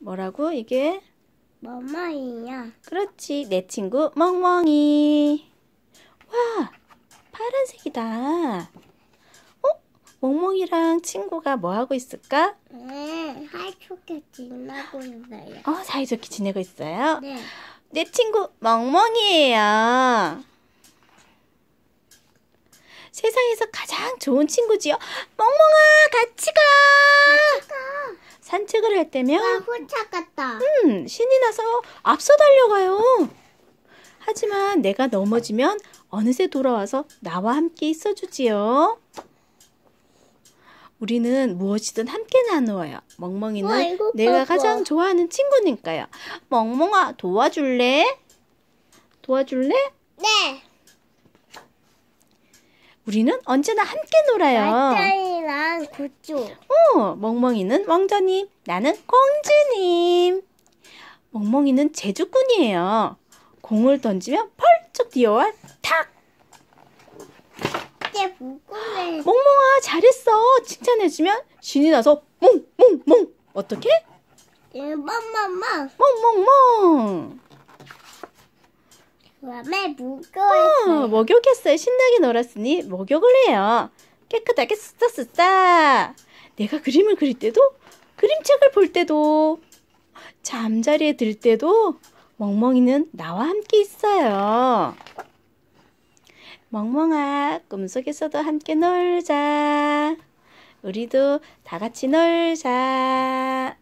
뭐라고 이게? 멍멍이야. 그렇지. 내 친구 멍멍이. 와, 파란색이다. 어? 멍멍이랑 친구가 뭐 하고 있을까? 네, 사이좋게 지내고 있어요. 어, 사이좋게 지내고 있어요? 네. 내 친구 멍멍이에요. 세상에서 가장 좋은 친구지요. 멍멍아, 같이 가. 획득을 할 때면 와, 아, 포착 같다. 음, 신이 나서 앞서 달려가요. 하지만 내가 넘어지면 어느새 돌아와서 나와 함께 있어주지요. 우리는 무엇이든 함께 나누어요. 멍멍이는 와 내가 가장 좋아하는 친구니까요. 멍멍아, 도와줄래? 도와줄래? 네. 우리는 언제나 함께 놀아요. 말짱이랑 아, 고추. 멍멍이는 왕자님, 나는 공주님. 멍멍이는 제주꾼이에요. 공을 던지면 펄쩍 뛰어와 탁! 네, 멍멍아 잘했어 칭찬해주면 신이 나서 멍멍멍 어떻게? 멍멍멍 멍멍멍 맘에 무거워 어, 목욕했어요 신나게 놀았으니 목욕을 해요 깨끗하게 쓰다쓰다 내가 그림을 그릴 때도 그림책을 볼 때도 잠자리에 들 때도 멍멍이는 나와 함께 있어요. 멍멍아, 꿈속에서도 함께 놀자. 우리도 다 같이 놀자.